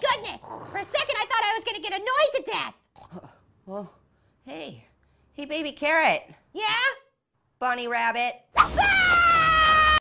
goodness! For a second, I thought I was going to get annoyed to death. Well, oh, oh, hey, hey, baby carrot. Yeah? Bunny rabbit.